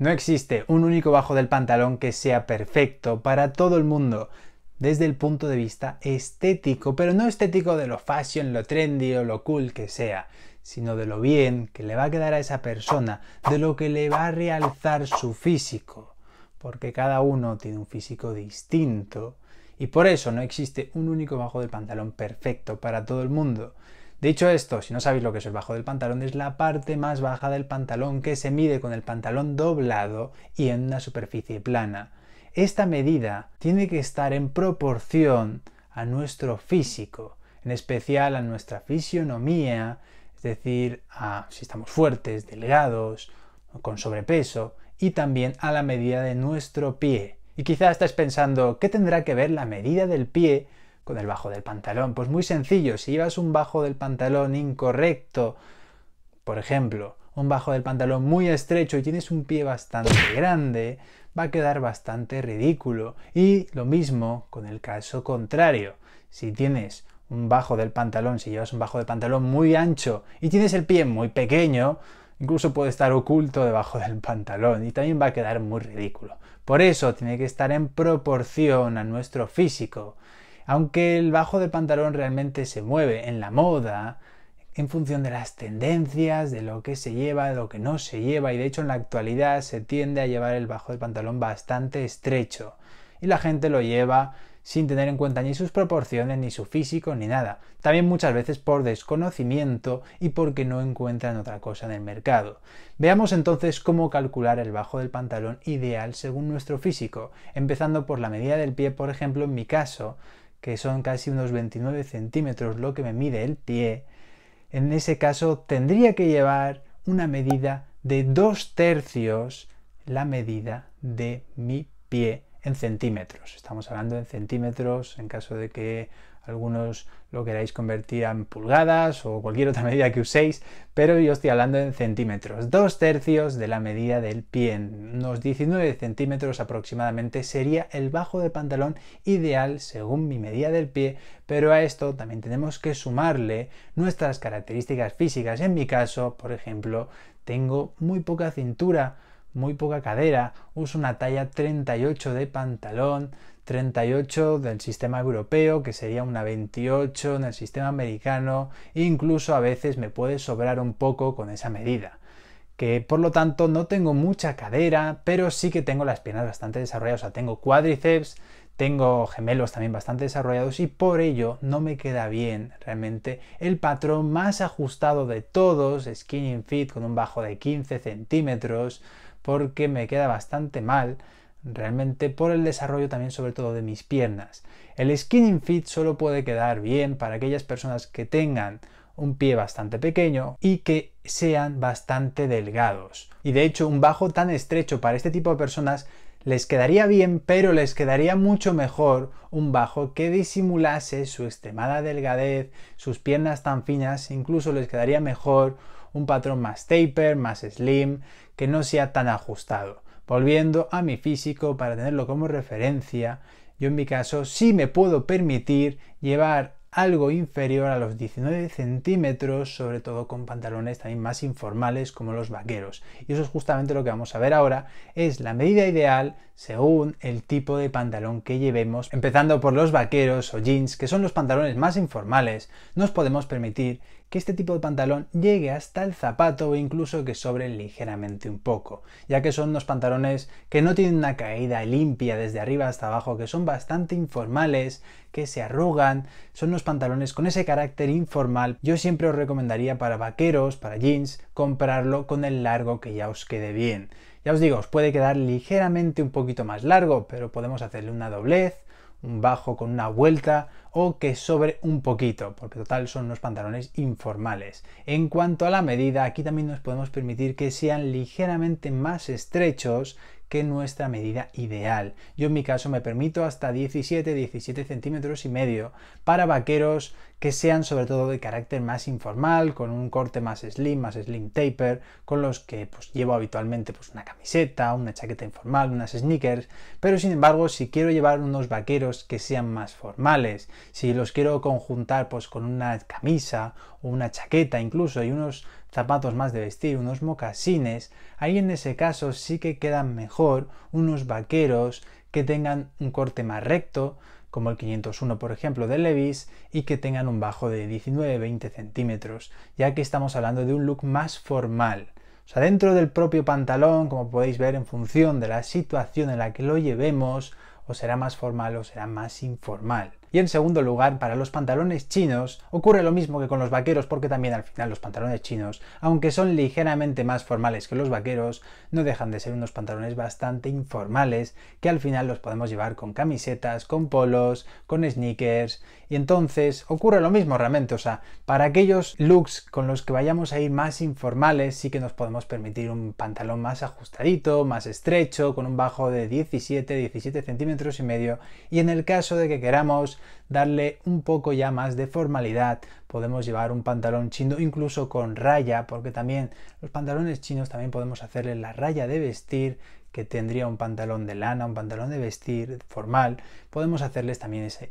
No existe un único bajo del pantalón que sea perfecto para todo el mundo desde el punto de vista estético, pero no estético de lo fashion, lo trendy o lo cool que sea, sino de lo bien que le va a quedar a esa persona, de lo que le va a realzar su físico, porque cada uno tiene un físico distinto y por eso no existe un único bajo del pantalón perfecto para todo el mundo. Dicho esto, si no sabéis lo que es el bajo del pantalón, es la parte más baja del pantalón que se mide con el pantalón doblado y en una superficie plana. Esta medida tiene que estar en proporción a nuestro físico, en especial a nuestra fisionomía, es decir, a si estamos fuertes, delgados, con sobrepeso, y también a la medida de nuestro pie. Y quizá estás pensando, ¿qué tendrá que ver la medida del pie con el bajo del pantalón? Pues muy sencillo, si llevas un bajo del pantalón incorrecto, por ejemplo, un bajo del pantalón muy estrecho y tienes un pie bastante grande, va a quedar bastante ridículo. Y lo mismo con el caso contrario. Si tienes un bajo del pantalón, si llevas un bajo del pantalón muy ancho y tienes el pie muy pequeño, incluso puede estar oculto debajo del pantalón y también va a quedar muy ridículo. Por eso tiene que estar en proporción a nuestro físico. Aunque el bajo del pantalón realmente se mueve en la moda, en función de las tendencias, de lo que se lleva, de lo que no se lleva, y de hecho en la actualidad se tiende a llevar el bajo del pantalón bastante estrecho, y la gente lo lleva sin tener en cuenta ni sus proporciones, ni su físico, ni nada. También muchas veces por desconocimiento y porque no encuentran otra cosa en el mercado. Veamos entonces cómo calcular el bajo del pantalón ideal según nuestro físico, empezando por la medida del pie, por ejemplo, en mi caso, que son casi unos 29 centímetros lo que me mide el pie, en ese caso tendría que llevar una medida de dos tercios la medida de mi pie centímetros. Estamos hablando en centímetros en caso de que algunos lo queráis convertir en pulgadas o cualquier otra medida que uséis, pero yo estoy hablando en centímetros. Dos tercios de la medida del pie, en unos 19 centímetros aproximadamente, sería el bajo del pantalón ideal según mi medida del pie, pero a esto también tenemos que sumarle nuestras características físicas. En mi caso, por ejemplo, tengo muy poca cintura, muy poca cadera, uso una talla 38 de pantalón, 38 del sistema europeo, que sería una 28 en el sistema americano, e incluso a veces me puede sobrar un poco con esa medida. Que por lo tanto no tengo mucha cadera, pero sí que tengo las piernas bastante desarrolladas, tengo cuádriceps, tengo gemelos también bastante desarrollados y por ello no me queda bien realmente el patrón más ajustado de todos, skinny fit con un bajo de 15 centímetros, porque me queda bastante mal realmente por el desarrollo también sobre todo de mis piernas. El skinning fit solo puede quedar bien para aquellas personas que tengan un pie bastante pequeño y que sean bastante delgados. Y de hecho un bajo tan estrecho para este tipo de personas les quedaría bien, pero les quedaría mucho mejor un bajo que disimulase su extremada delgadez, sus piernas tan finas, incluso les quedaría mejor un patrón más taper, más slim, que no sea tan ajustado. Volviendo a mi físico para tenerlo como referencia, yo en mi caso sí me puedo permitir llevar algo inferior a los 19 centímetros, sobre todo con pantalones también más informales como los vaqueros. Y eso es justamente lo que vamos a ver ahora, es la medida ideal según el tipo de pantalón que llevemos. Empezando por los vaqueros o jeans, que son los pantalones más informales, nos podemos permitir que este tipo de pantalón llegue hasta el zapato o incluso que sobre ligeramente un poco, ya que son unos pantalones que no tienen una caída limpia desde arriba hasta abajo, que son bastante informales, que se arrugan, son unos pantalones con ese carácter informal. Yo siempre os recomendaría para vaqueros, para jeans, comprarlo con el largo que ya os quede bien. Ya os digo, os puede quedar ligeramente un poquito más largo, pero podemos hacerle una doblez, un bajo con una vuelta o que sobre un poquito, porque total son unos pantalones informales. En cuanto a la medida, aquí también nos podemos permitir que sean ligeramente más estrechos que nuestra medida ideal. Yo en mi caso me permito hasta 17, 17 centímetros y medio. Para vaqueros que sean sobre todo de carácter más informal, con un corte más slim, más slim taper, con los que pues, llevo habitualmente pues, una camiseta, una chaqueta informal, unas sneakers, pero sin embargo si quiero llevar unos vaqueros que sean más formales, si los quiero conjuntar pues, con una camisa o una chaqueta incluso y unos zapatos más de vestir, unos mocasines, ahí en ese caso sí que quedan mejor unos vaqueros que tengan un corte más recto, como el 501 por ejemplo de Levi's, y que tengan un bajo de 19-20 centímetros, ya que estamos hablando de un look más formal. O sea, dentro del propio pantalón, como podéis ver, en función de la situación en la que lo llevemos, o será más formal o será más informal. Y en segundo lugar, para los pantalones chinos ocurre lo mismo que con los vaqueros porque también al final los pantalones chinos, aunque son ligeramente más formales que los vaqueros, no dejan de ser unos pantalones bastante informales que al final los podemos llevar con camisetas, con polos, con sneakers y entonces ocurre lo mismo realmente, o sea, para aquellos looks con los que vayamos a ir más informales sí que nos podemos permitir un pantalón más ajustadito, más estrecho, con un bajo de 17, 17 centímetros y medio y en el caso de que queramos darle un poco ya más de formalidad. Podemos llevar un pantalón chino incluso con raya, porque también los pantalones chinos también podemos hacerle la raya de vestir que tendría un pantalón de lana, un pantalón de vestir formal, podemos hacerles también ese,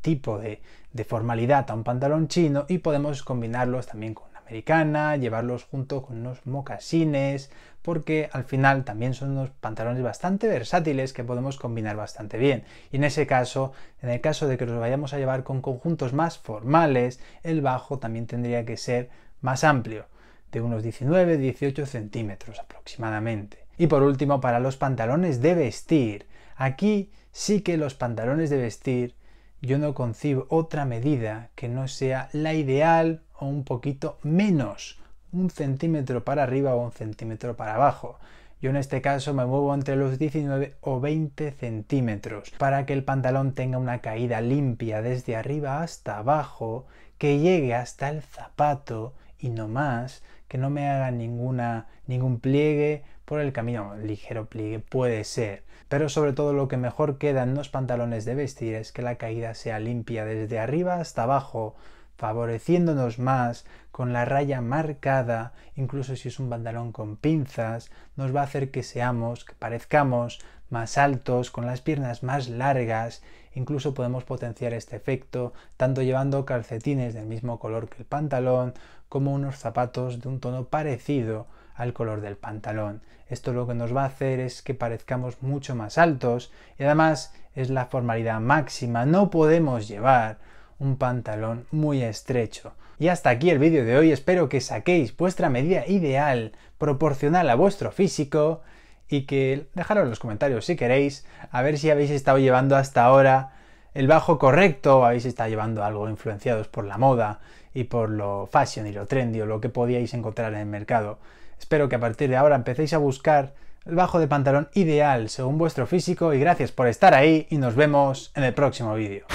tipo de, formalidad a un pantalón chino y podemos combinarlos también con americana, llevarlos junto con unos mocasines, porque al final también son unos pantalones bastante versátiles que podemos combinar bastante bien. Y en ese caso, en el caso de que los vayamos a llevar con conjuntos más formales, el bajo también tendría que ser más amplio, de unos 19-18 centímetros aproximadamente. Y por último, para los pantalones de vestir. Aquí sí que los pantalones de vestir yo no concibo otra medida que no sea la ideal un poquito menos, un centímetro para arriba o un centímetro para abajo. Yo en este caso me muevo entre los 19 o 20 centímetros para que el pantalón tenga una caída limpia desde arriba hasta abajo, que llegue hasta el zapato y no más, que no me haga ninguna, ningún pliegue por el camino. Ligero pliegue puede ser, pero sobre todo lo que mejor queda en los pantalones de vestir es que la caída sea limpia desde arriba hasta abajo favoreciéndonos más con la raya marcada, incluso si es un pantalón con pinzas, nos va a hacer que seamos, que parezcamos más altos, con las piernas más largas, incluso podemos potenciar este efecto tanto llevando calcetines del mismo color que el pantalón como unos zapatos de un tono parecido al color del pantalón. Esto lo que nos va a hacer es que parezcamos mucho más altos y además es la formalidad máxima. No podemos llevar un pantalón muy estrecho. Y hasta aquí el vídeo de hoy, espero que saquéis vuestra medida ideal, proporcional a vuestro físico, y que dejaros en los comentarios si queréis, a ver si habéis estado llevando hasta ahora el bajo correcto, o habéis estado llevando algo influenciados por la moda y por lo fashion y lo trendy o lo que podíais encontrar en el mercado. Espero que a partir de ahora empecéis a buscar el bajo de pantalón ideal según vuestro físico y gracias por estar ahí y nos vemos en el próximo vídeo.